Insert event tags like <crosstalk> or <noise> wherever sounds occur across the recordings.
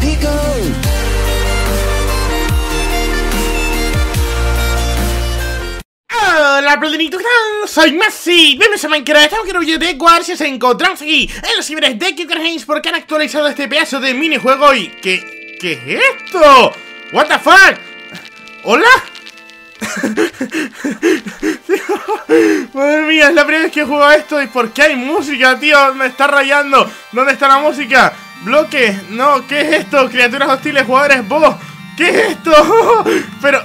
digo. Hola, plenitud, soy Messi. Bienvenidos a Minecraft. Estamos aquí en un video de se Encontramos aquí en los ciberes de Kyuker Games porque han actualizado este pedazo de minijuego. ¿Y qué, qué es esto? ¿What the fuck? ¿Hola? <laughs> madre mía, es la primera vez que juego a esto. ¿Y por qué hay música, tío? Me está rayando. ¿Dónde está la música? bloque, no, ¿qué es esto? Criaturas hostiles, jugadores, vos, ¿qué es esto? <laughs> Pero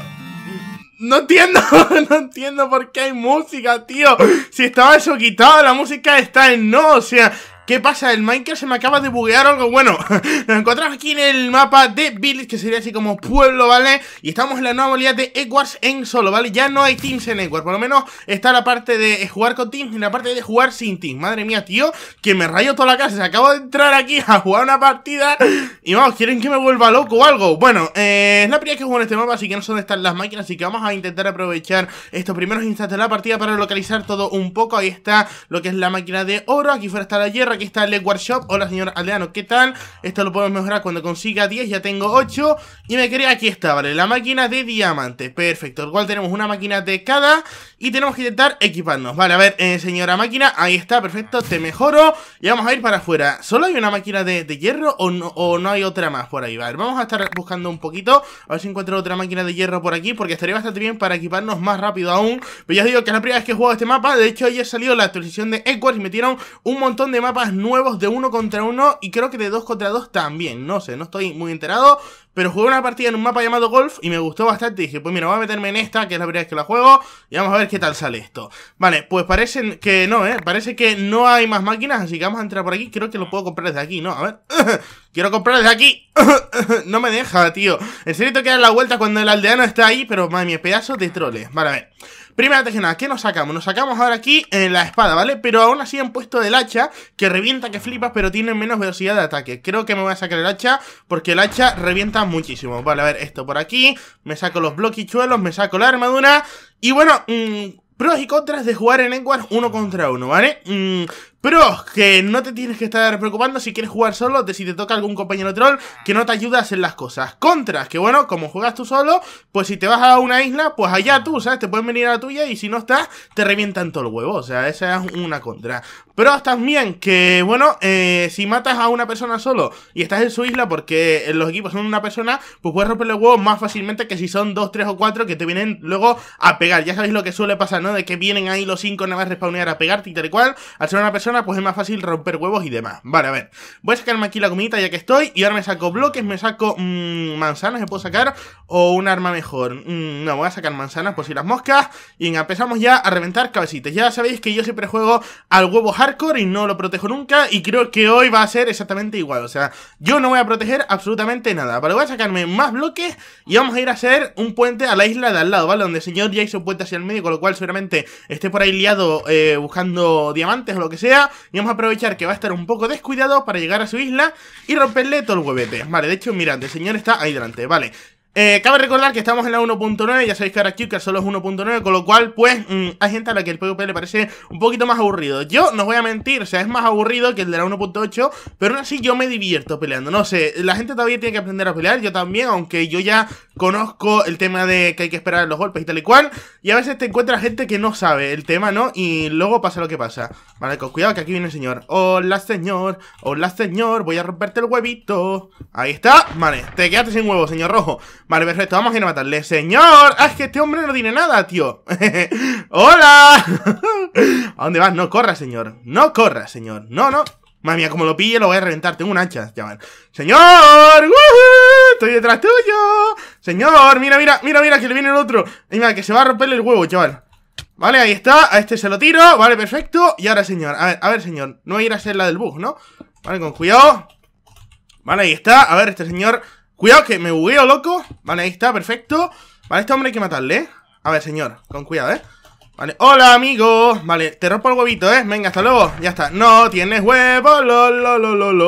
no entiendo, <laughs> no entiendo por qué hay música, tío. Si estaba eso quitado, la música está en no, o sea, ¿Qué pasa? El Minecraft se me acaba de buguear algo bueno. <laughs> Nos encontramos aquí en el mapa de Village, que sería así como pueblo, ¿vale? Y estamos en la nueva unidad de Edwards en solo, ¿vale? Ya no hay teams en Edwards. Por lo menos está la parte de jugar con teams y la parte de jugar sin teams. Madre mía, tío, que me rayo toda la casa. Se acabo de entrar aquí a jugar una partida y vamos, quieren que me vuelva loco o algo. Bueno, eh, es la primera que juego en este mapa, así que no sé dónde están las máquinas. Así que vamos a intentar aprovechar estos primeros instantes de la partida para localizar todo un poco. Ahí está lo que es la máquina de oro. Aquí fuera está la hierba. Aquí está el workshop. Hola, señor Aldeano, ¿qué tal? Esto lo podemos mejorar cuando consiga 10. Ya tengo 8. Y me quería, aquí está, ¿vale? La máquina de diamantes. Perfecto. Igual tenemos una máquina de cada. Y tenemos que intentar equiparnos Vale, a ver, eh, señora máquina, ahí está, perfecto, te mejoro Y vamos a ir para afuera ¿Solo hay una máquina de, hierro o no, o no, hay otra más por ahí? Vale, vamos a estar buscando un poquito A ver si encuentro otra máquina de hierro por aquí Porque estaría bastante bien para equiparnos más rápido aún Pero ya os digo que es la primera vez que he jugado este mapa De hecho, ayer salió la actualización de Equals Y metieron un montón de mapas nuevos de uno contra uno Y creo que de dos contra dos también No sé, no estoy muy enterado pero jugué una partida en un mapa llamado Golf y me gustó bastante. dije, pues mira, voy a meterme en esta, que es la primera vez que la juego, y vamos a ver qué tal sale esto. Vale, pues parece que no, ¿eh? Parece que no hay más máquinas, así que vamos a entrar por aquí. Creo que lo puedo comprar desde aquí, ¿no? A ver. <laughs> Quiero comprar desde aquí. <laughs> no me deja, tío. En serio tengo que dar la vuelta cuando el aldeano está ahí, pero madre mía, pedazos de troles. Vale, a ver. Primero, antes que nada, ¿qué nos sacamos? Nos sacamos ahora aquí eh, la espada, ¿vale? Pero aún así han puesto el hacha, que revienta que flipas, pero tiene menos velocidad de ataque. Creo que me voy a sacar el hacha, porque el hacha revienta muchísimo. Vale, a ver, esto por aquí, me saco los bloquichuelos, me saco la armadura, y bueno, mm, pros y contras de jugar en Enguard uno contra uno, ¿vale? Mmm... Pero que no te tienes que estar preocupando si quieres jugar solo, de si te toca algún compañero troll que no te ayuda a hacer las cosas. Contras, que bueno, como juegas tú solo, pues si te vas a una isla, pues allá tú, ¿sabes? Te pueden venir a la tuya y si no estás, te revientan todo el huevo. O sea, esa es una contra. Pero también que, bueno, eh, si matas a una persona solo y estás en su isla porque los equipos son una persona, pues puedes romperle el huevo más fácilmente que si son dos, tres o cuatro que te vienen luego a pegar. Ya sabéis lo que suele pasar, ¿no? De que vienen ahí los cinco nada más respawnear a pegarte y tal y cual. Al ser una persona pues es más fácil romper huevos y demás. Vale, a ver. Voy a sacarme aquí la comida ya que estoy. Y ahora me saco bloques, me saco mm, manzanas, me puedo sacar. O un arma mejor. Mm, no, voy a sacar manzanas por pues, si las moscas. Y empezamos ya a reventar cabecitas. Ya sabéis que yo siempre juego al huevo hardcore y no lo protejo nunca. Y creo que hoy va a ser exactamente igual. O sea, yo no voy a proteger absolutamente nada. Pero voy a sacarme más bloques y vamos a ir a hacer un puente a la isla de al lado, ¿vale? Donde el señor ya hizo un puente hacia el medio, con lo cual seguramente esté por ahí liado eh, buscando diamantes o lo que sea y vamos a aprovechar que va a estar un poco descuidado para llegar a su isla y romperle todo el huevete. Vale, de hecho, mirad, el señor está ahí delante, vale. Eh, cabe recordar que estamos en la 1.9, ya sabéis que ahora QK solo es 1.9, con lo cual, pues, mm, hay gente a la que el PvP le parece un poquito más aburrido. Yo no voy a mentir, o sea, es más aburrido que el de la 1.8, pero aún así yo me divierto peleando. No sé, la gente todavía tiene que aprender a pelear, yo también, aunque yo ya conozco el tema de que hay que esperar los golpes y tal y cual, y a veces te encuentras gente que no sabe el tema, ¿no? Y luego pasa lo que pasa. Vale, con cuidado que aquí viene el señor. Hola, señor. Hola, señor. Voy a romperte el huevito. Ahí está. Vale, te quedaste sin huevo, señor rojo. Vale, perfecto. Vamos a ir a matarle. Señor. Ah, es que este hombre no tiene nada, tío. <laughs> Hola. <laughs> ¿A dónde vas? No corra, señor. No corra, señor. No, no. Madre mía, como lo pille, lo voy a reventar. Tengo un hacha, va Señor. ¡Woohoo! Estoy detrás tuyo. Señor, mira, mira, mira, mira, que le viene el otro Venga, Mira, que se va a romperle el huevo, chaval Vale, ahí está, a este se lo tiro Vale, perfecto, y ahora señor, a ver, a ver señor No ir a ser la del bug, ¿no? Vale, con cuidado Vale, ahí está, a ver este señor Cuidado que me bugueo, loco Vale, ahí está, perfecto Vale, este hombre hay que matarle, ¿eh? A ver, señor, con cuidado, ¿eh? Vale, hola, amigo Vale, te rompo el huevito, ¿eh? Venga, hasta luego, ya está No tienes huevo, lo, lo, lo, lo, lo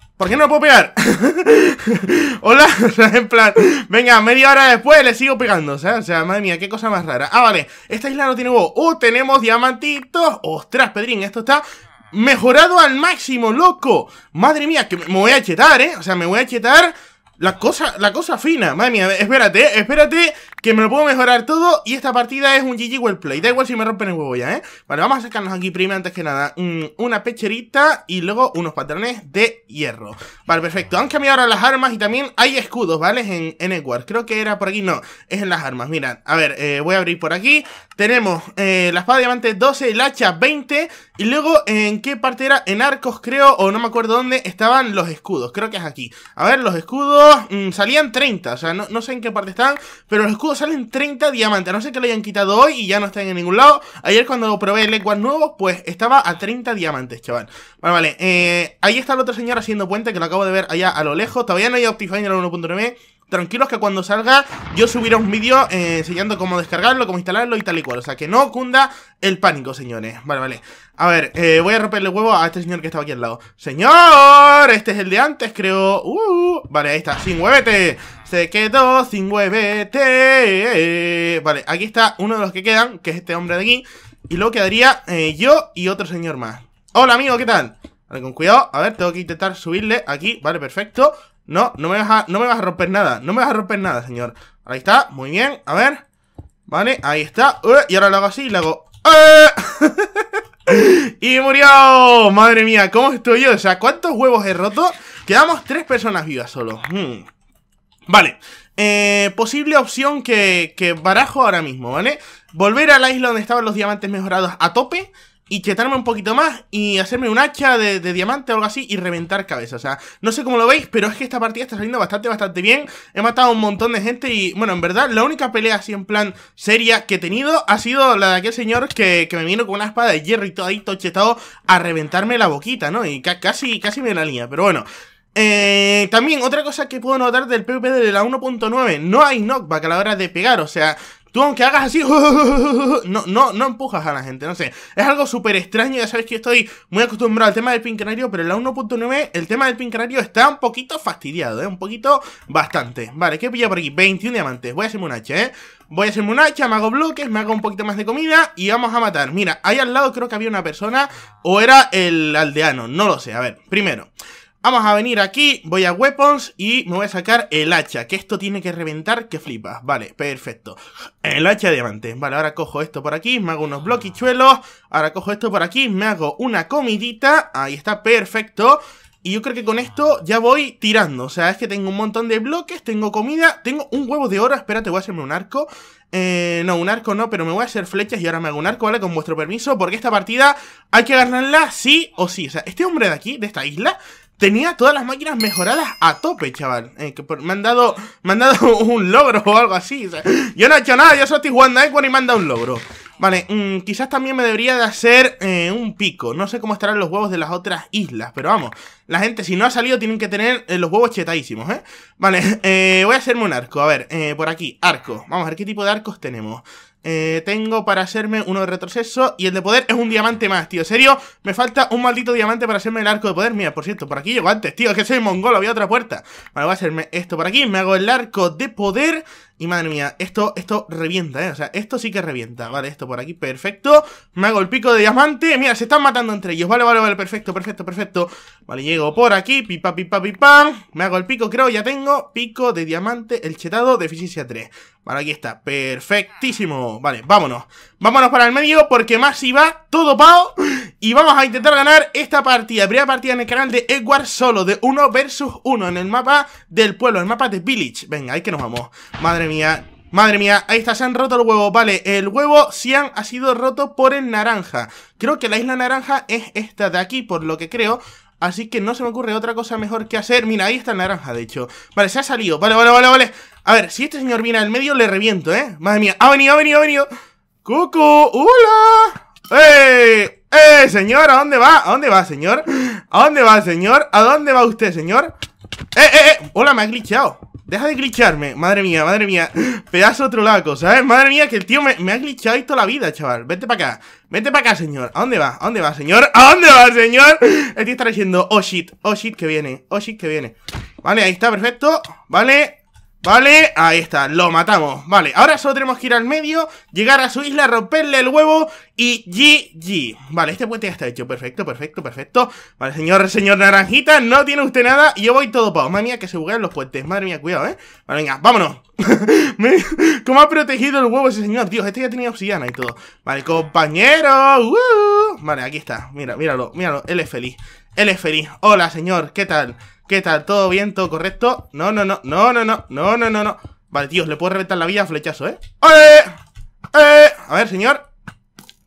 ¿Por qué no lo puedo pegar? <laughs> Hola, <laughs> en plan, venga, media hora después le sigo pegando, O sea, madre mía, qué cosa más rara. Ah, vale, esta isla no tiene huevo. O uh, tenemos diamantitos! ¡Ostras, Pedrín, esto está mejorado al máximo, loco! Madre mía, que me voy a chetar, ¿eh? O sea, me voy a chetar la cosa, la cosa fina. Madre mía, espérate, espérate, que me lo puedo mejorar todo y esta partida es un GG well play. Da igual si me rompen el huevo ya, ¿eh? Vale, vamos a sacarnos aquí primero, antes que nada, mm, una pecherita y luego unos patrones de hierro. Vale, perfecto. Han cambiado ahora las armas y también hay escudos, ¿vale? En, en Edward. Creo que era por aquí. No, es en las armas. Mirad, a ver, eh, voy a abrir por aquí. Tenemos eh, la espada de diamante 12, el hacha 20 y luego en qué parte era, en arcos creo, o no me acuerdo dónde, estaban los escudos. Creo que es aquí. A ver, los escudos mm, salían 30, o sea, no, no sé en qué parte están, pero los escudos salen 30 diamantes. No sé que lo hayan quitado hoy y ya no están en ningún lado. Ayer cuando probé el Equal nuevo, pues estaba a 30 diamantes, chaval. Vale, vale. Eh, ahí está el otro señor haciendo puente, que lo acabo de ver allá a lo lejos. Todavía no hay Optifine en 1.9. Tranquilos que cuando salga yo subiré un vídeo eh, enseñando cómo descargarlo, cómo instalarlo y tal y cual. O sea, que no cunda el pánico, señores. Vale, vale. A ver, eh, voy a romperle huevo a este señor que estaba aquí al lado. ¡Señor! Este es el de antes, creo. Uh, vale, ahí está. Sin huevete. Se quedó sin huevete. Vale, aquí está uno de los que quedan, que es este hombre de aquí. Y luego quedaría eh, yo y otro señor más. Hola, amigo, ¿qué tal? Vale, con cuidado. A ver, tengo que intentar subirle aquí. Vale, perfecto. No, no me, vas a, no me vas a romper nada. No me vas a romper nada, señor. Ahí está, muy bien. A ver. Vale, ahí está. Eh, y ahora lo hago así y lo hago... Eh. <laughs> y murió. Madre mía, ¿cómo estoy yo? O sea, ¿cuántos huevos he roto? Quedamos tres personas vivas solo. Hmm. Vale. Eh, posible opción que, que barajo ahora mismo, ¿vale? Volver a la isla donde estaban los diamantes mejorados a tope y chetarme un poquito más y hacerme un hacha de, diamante o algo así y reventar cabeza. O sea, no sé cómo lo veis, pero es que esta partida está saliendo bastante, bastante bien. He matado un montón de gente y, bueno, en verdad, la única pelea así en plan seria que he tenido ha sido la de aquel señor que, que me vino con una espada de hierro y todo ahí tochetado a reventarme la boquita, ¿no? Y casi, casi me la línea, pero bueno. Eh, también otra cosa que puedo notar del PvP de la 1.9, no hay knockback a la hora de pegar, o sea, Tú aunque hagas así, <laughs> no, no, no empujas a la gente, no sé. Es algo súper extraño, ya sabes que estoy muy acostumbrado al tema del pincanario, pero en la 1.9 el tema del pincanario está un poquito fastidiado, ¿eh? Un poquito bastante. Vale, ¿qué pilla por aquí? 21 diamantes, voy a hacerme un hacha, ¿eh? Voy a hacerme un hacha, me hago bloques, me hago un poquito más de comida y vamos a matar. Mira, ahí al lado creo que había una persona o era el aldeano, no lo sé. A ver, primero... Vamos a venir aquí, voy a Weapons y me voy a sacar el hacha, que esto tiene que reventar, que flipas. Vale, perfecto. El hacha de diamante. Vale, ahora cojo esto por aquí, me hago unos bloquichuelos. Ahora cojo esto por aquí, me hago una comidita. Ahí está, perfecto. Y yo creo que con esto ya voy tirando. O sea, es que tengo un montón de bloques, tengo comida, tengo un huevo de oro. Espérate, voy a hacerme un arco. Eh, no, un arco no, pero me voy a hacer flechas y ahora me hago un arco, ¿vale? Con vuestro permiso, porque esta partida hay que ganarla sí o sí. O sea, este hombre de aquí, de esta isla, Tenía todas las máquinas mejoradas a tope, chaval. Eh, que por, me, han dado, me han dado <laughs> un logro o algo así. yo no he hecho nada, yo soy jugando a y me han dado un logro. Vale, mm, quizás también me debería de hacer eh, un pico. No sé cómo estarán los huevos de las otras islas, pero vamos. La gente, si no ha salido, tienen que tener eh, los huevos chetadísimos, ¿eh? Vale, <laughs> voy a hacerme un arco. A ver, por aquí, arco. Vamos a ver qué tipo de arcos tenemos. Eh, tengo para hacerme uno de retroceso y el de poder es un diamante más, tío. ¿En serio? Me falta un maldito diamante para hacerme el arco de poder. Mira, por cierto, por aquí llego antes, tío. Es que soy mongol, había otra puerta. Vale, voy a hacerme esto por aquí. Me hago el arco de poder. Y madre mía, esto, esto revienta, ¿eh? O sea, esto sí que revienta. Vale, esto por aquí, perfecto. Me hago el pico de diamante. Mira, se están matando entre ellos. Vale, vale, vale, perfecto, perfecto, perfecto. Vale, llego por aquí. Pipa, pipa, pipa. Me hago el pico, creo, ya tengo. Pico de diamante, el chetado de 3. Vale, aquí está, perfectísimo Vale, vámonos, vámonos para el medio Porque más va todo pao Y vamos a intentar ganar esta partida Primera partida en el canal de Edward Solo De 1 versus 1 en el mapa del pueblo El mapa de Village, venga, ahí que nos vamos Madre mía, Madre mía, ahí está, se han roto el huevo, vale, el huevo han, ha sido roto por el naranja Creo que la isla naranja es esta de aquí, por lo que creo Así que no se me ocurre otra cosa mejor que hacer. Mira, ahí está el naranja, de hecho. Vale, se ha salido. Vale, vale, vale, vale. A ver, si este señor viene al medio, le reviento, ¿eh? Madre mía. Ha venido, ha venido, ha venido. ¡Cucu! ¡Hola! ¡Eh! ¡Eh, señor! ¿A dónde va? ¿A dónde va, señor? ¿A dónde va, señor? ¿A dónde va usted, señor? ¡Eh, eh, eh! ¡Hola, me ha glitchado! Deja de glitcharme, madre mía, madre mía Pedazo otro trolaco, ¿sabes? Madre mía, que el tío me, ha glitchado toda la vida, chaval Vete para acá, vete para acá, señor ¿A dónde va? ¿A dónde va, señor? ¿A dónde va, señor? El tío este está diciendo, oh shit, oh shit que viene Oh shit que viene Vale, ahí está, perfecto Vale, Vale, ahí está, lo matamos Vale, ahora solo tenemos que ir al medio Llegar a su isla, romperle el huevo Y GG Vale, este puente ya está hecho, perfecto, perfecto, perfecto Vale, señor, señor Naranjita, no tiene usted nada Y yo voy todo pao, oh, madre mía que se buguean los puentes Madre mía, cuidado, eh Vale, venga, vámonos <laughs> ¿Cómo ha protegido el huevo ese señor? Dios, este ya tenía obsidiana y todo Vale, compañero uh. Vale, aquí está. Mira, míralo, míralo. Él es feliz. Él es feliz. Hola, señor. ¿Qué tal? ¿Qué tal? ¿Todo bien? ¿Todo correcto? No, no, no. No, no, no. No, no, no, no. Vale, tío, le puedo reventar la vida a flechazo, ¿eh? ¡Eh! A ver, señor.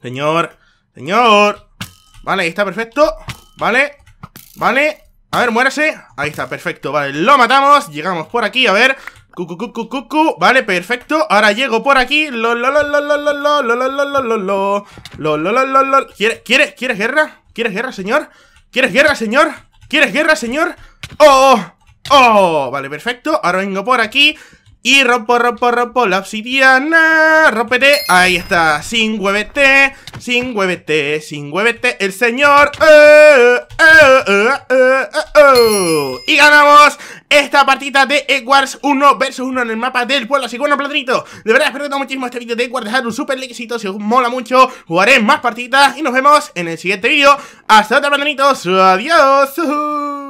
Señor. Señor. Vale, ahí está, perfecto. Vale. Vale. A ver, muérase. Ahí está, perfecto. Vale, lo matamos. Llegamos por aquí, a ver. Cucu, cucu, Vale, perfecto. Ahora llego por aquí. Lo, ¿Quieres, quieres, quieres guerra? ¿Quieres guerra, señor? ¿Quieres guerra, señor? ¿Quieres guerra, señor? ¡Oh! ¡Oh! Vale, perfecto. Ahora vengo por aquí. Y rompo, rompo, rompo la obsidiana. Rompete. Ahí está. Sin huevete. Sin huevete. Sin huevete. El señor. Eh, eh, eh, oh. y ganamos esta partita de Edwards 1 vs 1 en el mapa del pueblo. Así que bueno, platrito. De verdad, espero que muchísimo este vídeo de Edwards. Dejad un super likecito si os mola mucho. Jugaré más partidas. Y nos vemos en el siguiente vídeo. Hasta otra, platanitos. Adiós.